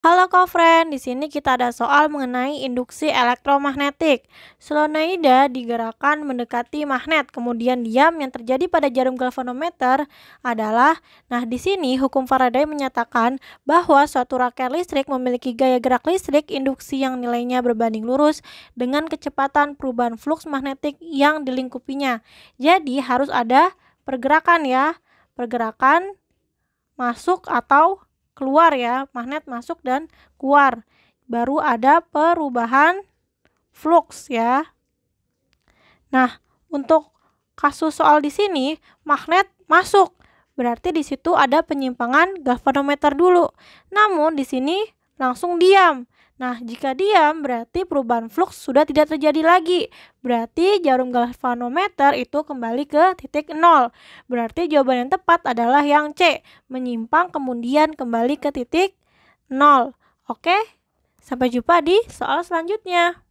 Halo kofren, di sini kita ada soal mengenai induksi elektromagnetik. Solenoida digerakkan mendekati magnet, kemudian diam yang terjadi pada jarum galvanometer adalah nah di sini hukum Faraday menyatakan bahwa suatu rakyat listrik memiliki gaya gerak listrik induksi yang nilainya berbanding lurus dengan kecepatan perubahan flux magnetik yang dilingkupinya. Jadi harus ada pergerakan ya, pergerakan masuk atau keluar ya, magnet masuk dan keluar. Baru ada perubahan flux ya. Nah, untuk kasus soal di sini, magnet masuk. Berarti di situ ada penyimpangan galvanometer dulu. Namun di sini langsung diam. Nah, jika diam berarti perubahan flux sudah tidak terjadi lagi. Berarti jarum galvanometer itu kembali ke titik nol. Berarti jawaban yang tepat adalah yang C, menyimpang kemudian kembali ke titik nol. Oke, sampai jumpa di soal selanjutnya.